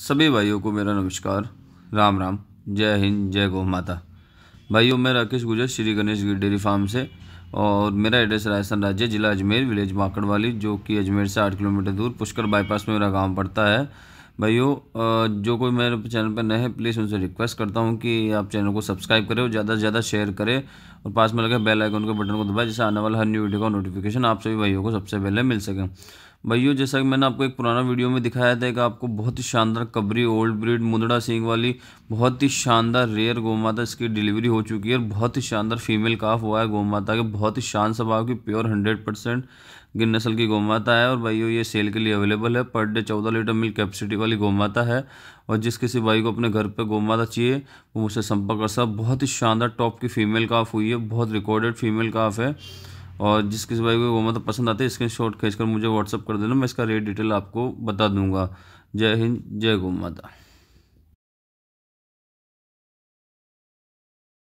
सभी भाइयों को मेरा नमस्कार राम राम जय हिंद जय गौ माता भाइयों मैं राकेश गुजर श्री गणेश डेयरी फार्म से और मेरा एड्रेस राजस्थान राज्य जिला अजमेर विलेज माकड़वाली जो कि अजमेर से आठ किलोमीटर दूर पुष्कर बाईपास में मेरा गाँव पड़ता है भाइयों जो कोई मेरे चैनल पर नए हैं प्लीज़ उनसे रिक्वेस्ट करता हूँ कि आप चैनल को सब्सक्राइब करें और ज़्यादा से ज़्यादा शेयर करें और पास में लगे बेल आइकन के बटन को दबाएं जिससे आने वाला हर न्यू वीडियो का नोटिफिकेशन आप सभी भाइयों को सबसे पहले मिल सके भैया जैसा कि मैंने आपको एक पुराना वीडियो में दिखाया था कि आपको बहुत ही शानदार कबरी ओल्ड ब्रीड मुंदड़ा सिंह वाली बहुत ही शानदार रेयर माता इसकी डिलीवरी हो चुकी है और बहुत ही शानदार फीमेल काफ हुआ है माता के बहुत ही शान स्वभाव की प्योर हंड्रेड परसेंट गिर नस्ल की माता है और भाइयों ये सेल के लिए अवेलेबल है पर डे चौदह लीटर मिल्क कैपेसिटी वाली माता है और जिस किसी भाई को अपने घर पर माता चाहिए वो मुझसे संपर्क कर सकता बहुत ही शानदार टॉप की फीमेल काफ हुई है बहुत रिकॉर्डेड फीमेल काफ है और जिस किसी भाई को वो मतलब पसंद आते हैं स्क्रीन शॉट खींच कर मुझे व्हाट्सअप कर देना मैं इसका रेट डिटेल आपको बता दूंगा जय हिंद जय गो माता